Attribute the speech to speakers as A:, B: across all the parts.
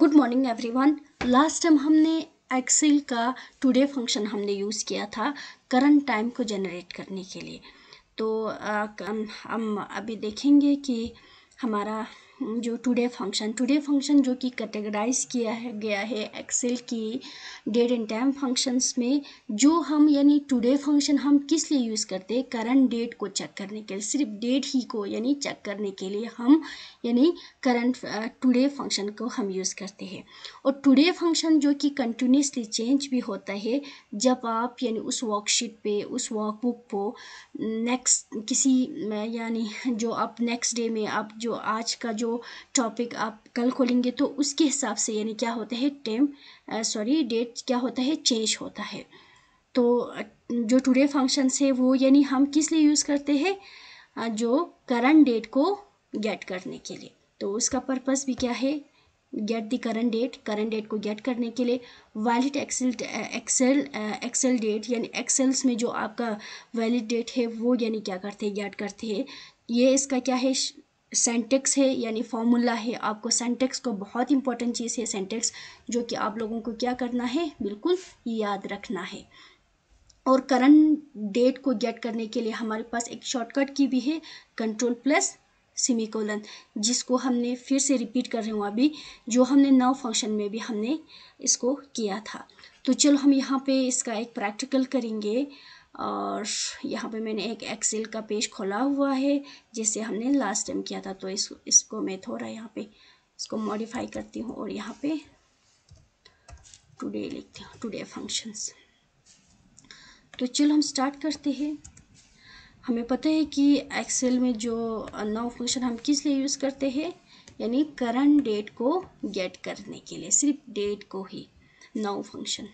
A: good morning everyone last time हमने Excel का today function हमने यूज़ किया था करंट टाइम को जनरेट करने के लिए तो हम अभी देखेंगे कि हमारा जो टुडे फंक्शन टुडे फंक्शन जो कि कैटेगराइज किया है गया है एक्सेल की डेट एंड टाइम फंक्शंस में जो हम यानी टुडे फंक्शन हम किस लिए यूज़ करते हैं करंट डेट को चेक करने के लिए सिर्फ डेट ही को यानी चेक करने के लिए हम यानी करंट टुडे फंक्शन को हम यूज़ करते हैं और टुडे फंक्शन जो कि कंटिन्यूसली चेंज भी होता है जब आप यानी उस वर्कशीट पर उस वर्कबुक को नेक्स्ट किसी यानी जो आप नेक्स्ट डे में आप जो आज का जो जो टॉपिक आप कल खोलेंगे तो उसके हिसाब से यानी क्या होता है टेम सॉरी डेट क्या होता है चेंज होता है तो जो टुडे फंक्शंस है वो यानी हम किस लिए यूज़ करते हैं जो करंट डेट को गेट करने के लिए तो उसका पर्पस भी क्या है get the current date current date को गेट करने के लिए valid Excel Excel Excel date यानी एक्सेल्स में जो आपका वैलिड डेट है वो यानी क्या करते हैं गेट करते हैं ये इसका क्या है सेंटेक्स है यानी फॉर्मूला है आपको सेंटेक्स को बहुत इंपॉर्टेंट चीज़ है सेंटेक्स जो कि आप लोगों को क्या करना है बिल्कुल याद रखना है और करंट डेट को गेट करने के लिए हमारे पास एक शॉर्टकट की भी है कंट्रोल प्लस सिमिकोलन जिसको हमने फिर से रिपीट कर रहे हूँ अभी जो हमने नव फंक्शन में भी हमने इसको किया था तो चलो हम यहाँ पे इसका एक प्रैक्टिकल करेंगे और यहाँ पे मैंने एक एक्सेल का पेज खोला हुआ है जिसे हमने लास्ट टाइम किया था तो इस इसको मैं थोड़ा यहाँ पे इसको मॉडिफाई करती हूँ और यहाँ पे टुडे लिखती हूँ टुडे फंक्शंस तो चलो हम स्टार्ट करते हैं हमें पता है कि एक्सेल में जो नौ फंक्शन हम किस लिए यूज़ करते हैं यानी करंट डेट को गेट करने के लिए सिर्फ डेट को ही now function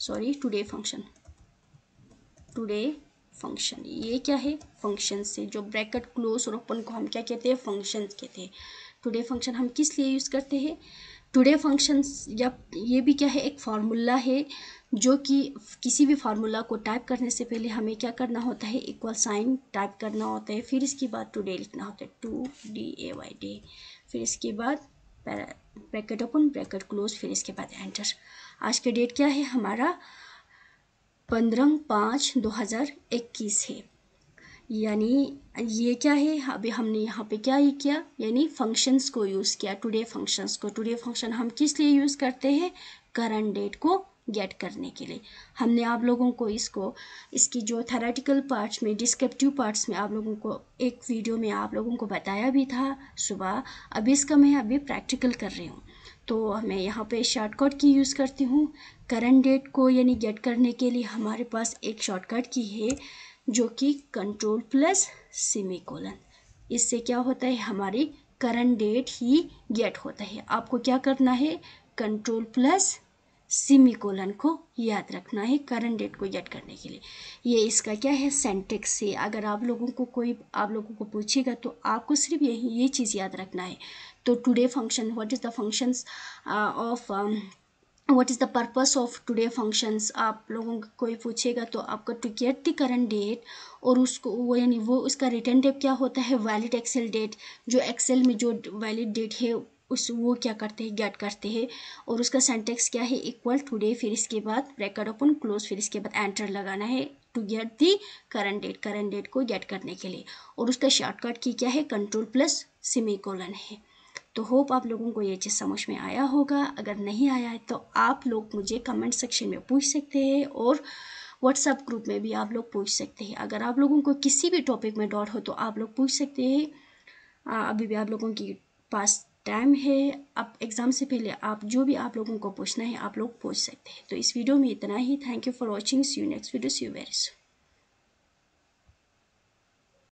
A: sorry today function today function ये क्या है फंक्शन से जो ब्रैकेट क्लोज और ओपन को हम क्या कहते हैं फंक्शन कहते हैं टुडे फंक्शन हम किस लिए यूज़ करते हैं टुडे फंक्शन या ये भी क्या है एक फार्मूला है जो कि किसी भी फार्मूला को टाइप करने से पहले हमें क्या करना होता है इक्वल साइन टाइप करना होता है फिर इसके बाद टुडे लिखना होता है to D A Y day फिर इसके बाद ब्रैकेट ओपन ब्रैकेट क्लोज फिर इसके बाद एंटर आज का डेट क्या है हमारा पंद्रह पाँच दो हज़ार इक्कीस है यानी ये क्या है अभी हमने यहाँ पे क्या ये किया यानी फंक्शंस को यूज़ किया टुडे फंक्शंस को टुडे फंक्शन हम किस लिए यूज़ करते हैं करंट डेट को गेट करने के लिए हमने आप लोगों को इसको इसकी जो थेरेटिकल पार्ट्स में डिस्क्रिप्टिव पार्ट्स में आप लोगों को एक वीडियो में आप लोगों को बताया भी था सुबह अभी इसका मैं अभी प्रैक्टिकल कर रही हूँ तो मैं यहाँ पे शॉर्टकट की यूज़ करती हूँ करंट डेट को यानी गेट करने के लिए हमारे पास एक शॉर्टकट की है जो कि कंट्रोल प्लस सिमी इससे क्या होता है हमारी करंट डेट ही गेट होता है आपको क्या करना है कंट्रोल प्लस सिमिकोलन को याद रखना है करंट डेट को याद करने के लिए ये इसका क्या है सेंटेक्स है अगर आप लोगों को कोई आप लोगों को पूछेगा तो आपको सिर्फ यही ये चीज़ याद रखना है तो today function what is the functions of what is the purpose of today functions आप लोगों को कोई पूछेगा तो आपको to get the current date और उसको वो यानी वो उसका रिटर्न डेट क्या होता है वैलिड एक्सेल डेट जो एक्सेल में जो वैलिड डेट है उस वो क्या करते हैं गेट करते हैं और उसका सेंटेक्स क्या है इक्वल टुडे फिर इसके बाद ब्रैकेट ओपन क्लोज फिर इसके बाद एंटर लगाना है to get the current date current date को गेट करने के लिए और उसका शॉर्टकट की क्या है कंट्रोल प्लस सिमी है तो होप आप लोगों को ये चीज़ समझ में आया होगा अगर नहीं आया है तो आप लोग मुझे कमेंट सेक्शन में पूछ सकते हैं और व्हाट्सएप ग्रुप में भी आप लोग पूछ सकते हैं अगर आप लोगों को किसी भी टॉपिक में डॉट हो तो आप लोग पूछ सकते हैं अभी भी आप लोगों के पास टाइम है अब एग्ज़ाम से पहले आप जो भी आप लोगों को पूछना है आप लोग पूछ सकते हैं तो इस वीडियो में इतना ही thank you for watching see you next video see you very